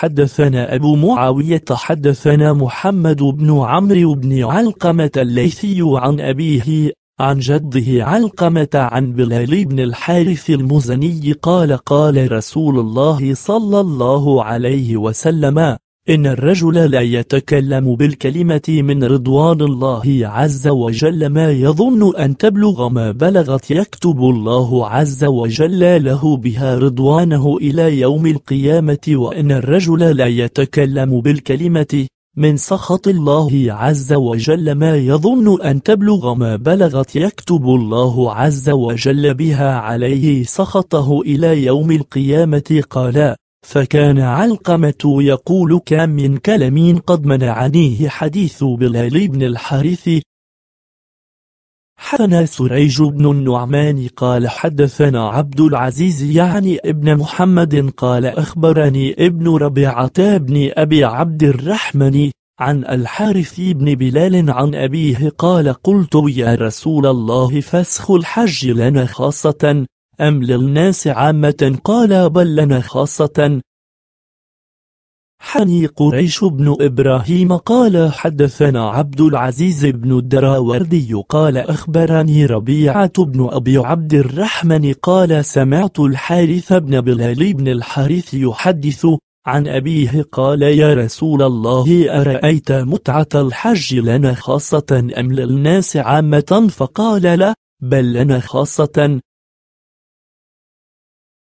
حدثنا أبو معاوية حدثنا محمد بن عمرو بن علقمة الليثي عن أبيه عن جده علقمة عن بلال بن الحارث المزني قال قال رسول الله صلى الله عليه وسلم إن الرجل لا يتكلم بالكلمة من رضوان الله عز وجل ما يظن أن تبلغ ما بلغت يكتب الله عز وجل له بها رضوانه إلى يوم القيامة وإن الرجل لا يتكلم بالكلمة من سخط الله عز وجل ما يظن أن تبلغ ما بلغت يكتب الله عز وجل بها عليه سخطه إلى يوم القيامة قال فكان علقمة يقول كم من كلم قد منعنيه حديث بلال بن الحارث حدثنا سريج بن النعمان قال حدثنا عبد العزيز يعني ابن محمد قال أخبرني ابن ربيعة بن أبي عبد الرحمن عن الحارث بن بلال عن أبيه قال قلت يا رسول الله فسخ الحج لنا خاصة أم للناس عامة قال بل لنا خاصة حني قريش بن إبراهيم قال حدثنا عبد العزيز بن الدراوردي قال أخبرني ربيعة بن أبي عبد الرحمن قال سمعت الحارث بن بلال بن الحارث يحدث عن أبيه قال يا رسول الله أرأيت متعة الحج لنا خاصة أم للناس عامة فقال لا بل لنا خاصة